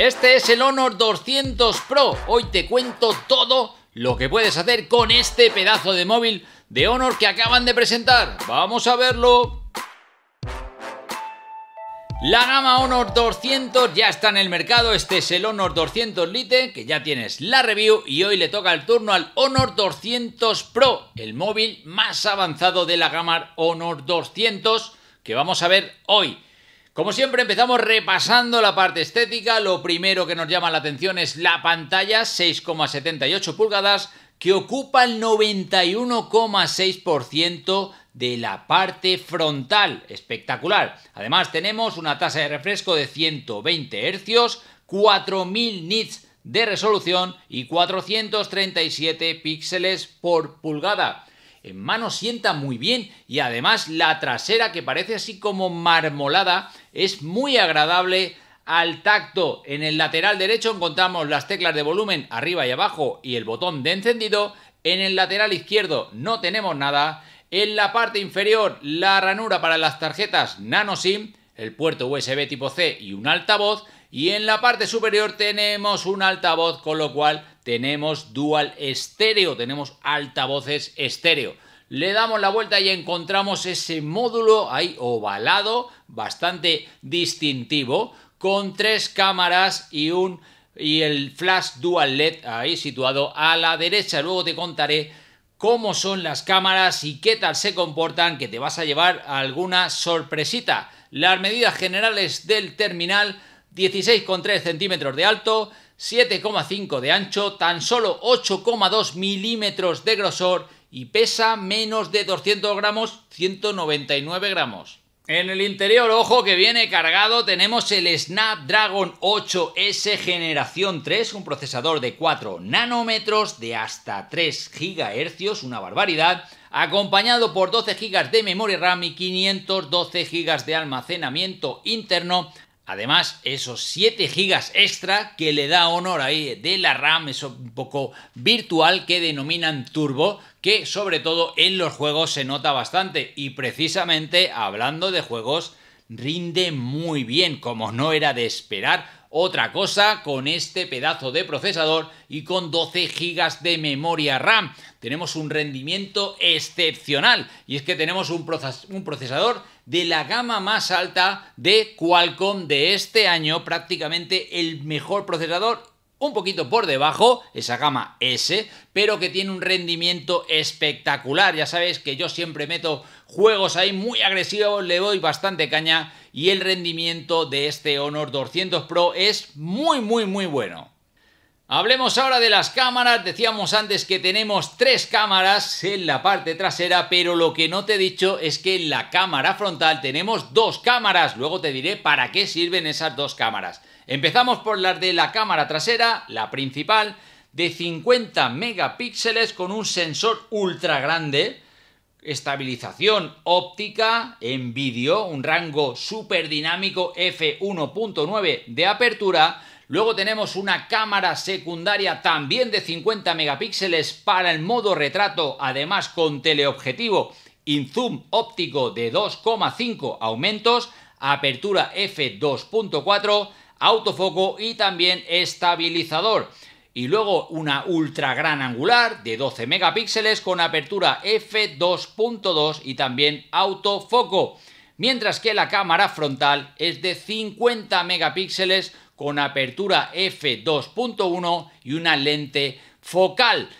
Este es el Honor 200 Pro. Hoy te cuento todo lo que puedes hacer con este pedazo de móvil de Honor que acaban de presentar. Vamos a verlo. La gama Honor 200 ya está en el mercado, este es el Honor 200 Lite, que ya tienes la review y hoy le toca el turno al Honor 200 Pro, el móvil más avanzado de la gama Honor 200 que vamos a ver hoy. Como siempre empezamos repasando la parte estética, lo primero que nos llama la atención es la pantalla 6,78 pulgadas que ocupa el 91,6% de la parte frontal. Espectacular. Además tenemos una tasa de refresco de 120 Hz, 4000 nits de resolución y 437 píxeles por pulgada en mano sienta muy bien y además la trasera que parece así como marmolada es muy agradable al tacto. En el lateral derecho encontramos las teclas de volumen arriba y abajo y el botón de encendido. En el lateral izquierdo no tenemos nada. En la parte inferior la ranura para las tarjetas nano SIM, el puerto USB tipo C y un altavoz. Y en la parte superior tenemos un altavoz con lo cual tenemos dual estéreo, tenemos altavoces estéreo. Le damos la vuelta y encontramos ese módulo ahí ovalado, bastante distintivo, con tres cámaras y un y el flash dual LED ahí situado a la derecha. Luego te contaré cómo son las cámaras y qué tal se comportan, que te vas a llevar alguna sorpresita. Las medidas generales del terminal 16,3 centímetros de alto, 7,5 de ancho, tan solo 8,2 milímetros de grosor y pesa menos de 200 gramos, 199 gramos. En el interior, ojo que viene cargado, tenemos el Snapdragon 8S generación 3, un procesador de 4 nanómetros de hasta 3 GHz, una barbaridad, acompañado por 12 GB de memoria RAM y 512 GB de almacenamiento interno, Además, esos 7 GB extra que le da honor ahí de la RAM, eso un poco virtual que denominan Turbo, que sobre todo en los juegos se nota bastante. Y precisamente hablando de juegos, rinde muy bien, como no era de esperar. Otra cosa con este pedazo de procesador y con 12 GB de memoria RAM. Tenemos un rendimiento excepcional y es que tenemos un procesador de la gama más alta de Qualcomm de este año, prácticamente el mejor procesador un poquito por debajo, esa gama S, pero que tiene un rendimiento espectacular. Ya sabéis que yo siempre meto juegos ahí muy agresivos, le doy bastante caña y el rendimiento de este Honor 200 Pro es muy, muy, muy bueno. Hablemos ahora de las cámaras. Decíamos antes que tenemos tres cámaras en la parte trasera, pero lo que no te he dicho es que en la cámara frontal tenemos dos cámaras. Luego te diré para qué sirven esas dos cámaras. Empezamos por las de la cámara trasera, la principal, de 50 megapíxeles con un sensor ultra grande, estabilización óptica en vídeo, un rango súper dinámico f1.9 de apertura Luego tenemos una cámara secundaria también de 50 megapíxeles para el modo retrato, además con teleobjetivo in-zoom óptico de 2,5 aumentos, apertura f2.4, autofoco y también estabilizador. Y luego una ultra gran angular de 12 megapíxeles con apertura f2.2 y también autofoco mientras que la cámara frontal es de 50 megapíxeles con apertura f2.1 y una lente focal.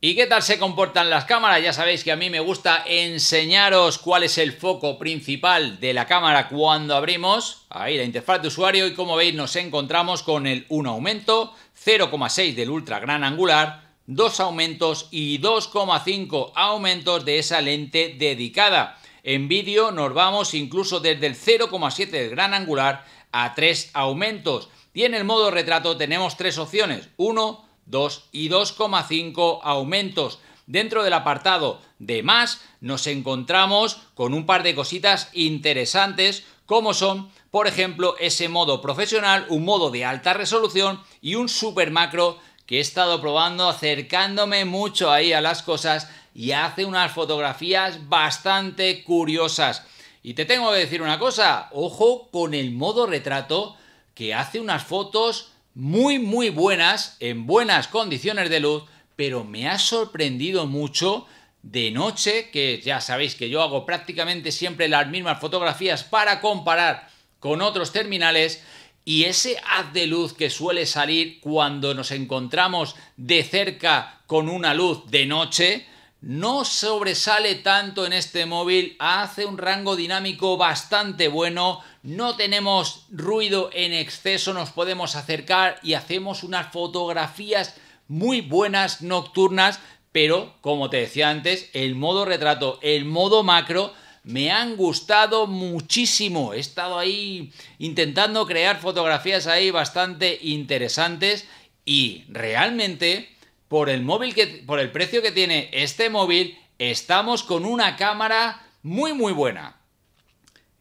¿Y qué tal se comportan las cámaras? Ya sabéis que a mí me gusta enseñaros cuál es el foco principal de la cámara cuando abrimos. Ahí la interfaz de usuario y como veis nos encontramos con el 1 aumento, 0,6 del ultra gran angular, 2 aumentos y 2,5 aumentos de esa lente dedicada. En vídeo nos vamos incluso desde el 0,7 del gran angular a tres aumentos. Y en el modo retrato tenemos tres opciones, 1, 2 y 2,5 aumentos. Dentro del apartado de más nos encontramos con un par de cositas interesantes como son, por ejemplo, ese modo profesional, un modo de alta resolución y un super macro que he estado probando acercándome mucho ahí a las cosas y hace unas fotografías bastante curiosas. Y te tengo que decir una cosa, ojo con el modo retrato que hace unas fotos muy muy buenas, en buenas condiciones de luz, pero me ha sorprendido mucho de noche, que ya sabéis que yo hago prácticamente siempre las mismas fotografías para comparar con otros terminales, y ese haz de luz que suele salir cuando nos encontramos de cerca con una luz de noche, no sobresale tanto en este móvil, hace un rango dinámico bastante bueno, no tenemos ruido en exceso, nos podemos acercar y hacemos unas fotografías muy buenas nocturnas, pero como te decía antes, el modo retrato, el modo macro, me han gustado muchísimo. He estado ahí intentando crear fotografías ahí bastante interesantes y realmente por el móvil que por el precio que tiene este móvil, estamos con una cámara muy muy buena.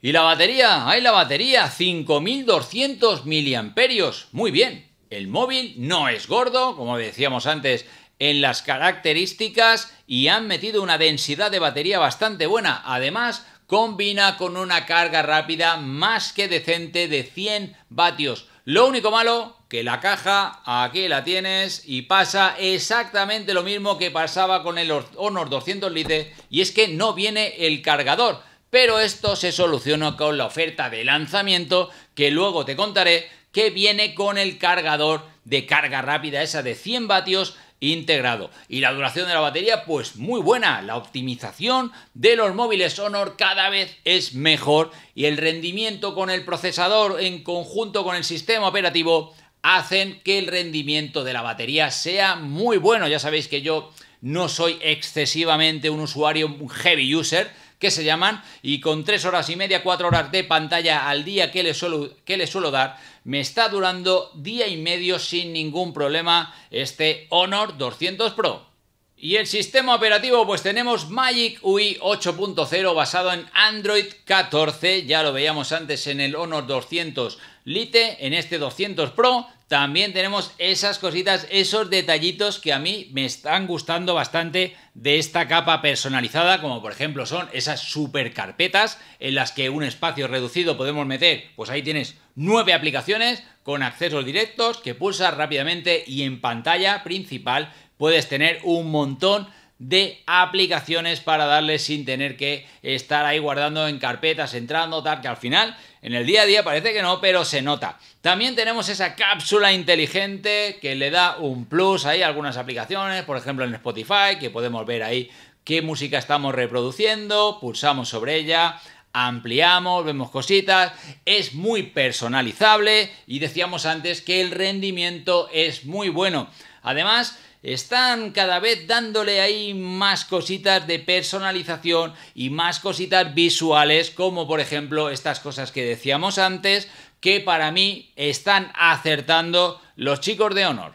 Y la batería, hay la batería, 5200 miliamperios, muy bien. El móvil no es gordo, como decíamos antes, en las características y han metido una densidad de batería bastante buena. Además, combina con una carga rápida más que decente de 100 vatios lo único malo, que la caja, aquí la tienes, y pasa exactamente lo mismo que pasaba con el Honor 200 Lite, y es que no viene el cargador. Pero esto se solucionó con la oferta de lanzamiento, que luego te contaré, que viene con el cargador de carga rápida, esa de 100 vatios, integrado. Y la duración de la batería, pues muy buena. La optimización de los móviles Honor cada vez es mejor y el rendimiento con el procesador en conjunto con el sistema operativo hacen que el rendimiento de la batería sea muy bueno. Ya sabéis que yo no soy excesivamente un usuario heavy user, que se llaman, y con 3 horas y media, 4 horas de pantalla al día que le suelo, que le suelo dar, me está durando día y medio sin ningún problema este Honor 200 Pro. Y el sistema operativo, pues tenemos Magic UI 8.0 basado en Android 14, ya lo veíamos antes en el Honor 200 Lite, en este 200 Pro también tenemos esas cositas, esos detallitos que a mí me están gustando bastante de esta capa personalizada, como por ejemplo son esas super carpetas en las que un espacio reducido podemos meter, pues ahí tienes nueve aplicaciones con accesos directos que pulsas rápidamente y en pantalla principal puedes tener un montón de aplicaciones para darle sin tener que estar ahí guardando en carpetas, entrando, tal, que al final en el día a día parece que no, pero se nota. También tenemos esa cápsula inteligente que le da un plus hay algunas aplicaciones, por ejemplo en Spotify, que podemos ver ahí qué música estamos reproduciendo, pulsamos sobre ella, ampliamos, vemos cositas, es muy personalizable y decíamos antes que el rendimiento es muy bueno. Además, están cada vez dándole ahí más cositas de personalización y más cositas visuales, como por ejemplo estas cosas que decíamos antes, que para mí están acertando los chicos de Honor.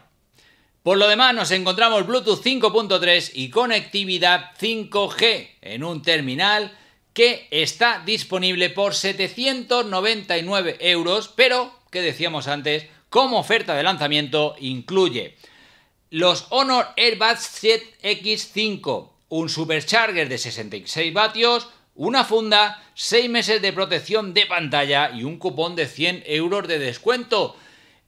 Por lo demás, nos encontramos Bluetooth 5.3 y conectividad 5G en un terminal que está disponible por 799 euros, pero que decíamos antes, como oferta de lanzamiento incluye los Honor Airbags 7X5, un supercharger de 66 vatios, una funda, 6 meses de protección de pantalla y un cupón de 100 euros de descuento.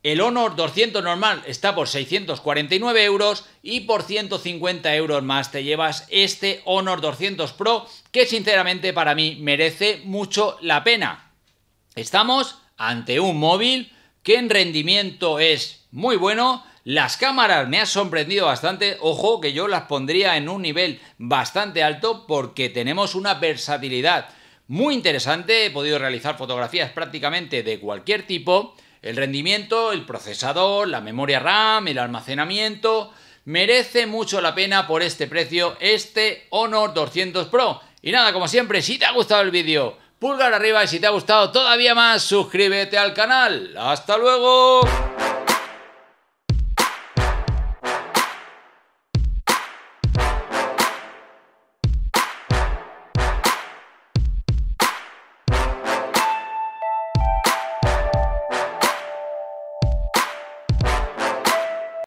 El Honor 200 normal está por 649 euros y por 150 euros más te llevas este Honor 200 Pro que sinceramente para mí merece mucho la pena. Estamos ante un móvil que en rendimiento es muy bueno, las cámaras me han sorprendido bastante, ojo que yo las pondría en un nivel bastante alto porque tenemos una versatilidad muy interesante, he podido realizar fotografías prácticamente de cualquier tipo, el rendimiento, el procesador, la memoria RAM, el almacenamiento, merece mucho la pena por este precio este Honor 200 Pro. Y nada, como siempre, si te ha gustado el vídeo, pulgar arriba y si te ha gustado todavía más, suscríbete al canal. ¡Hasta luego!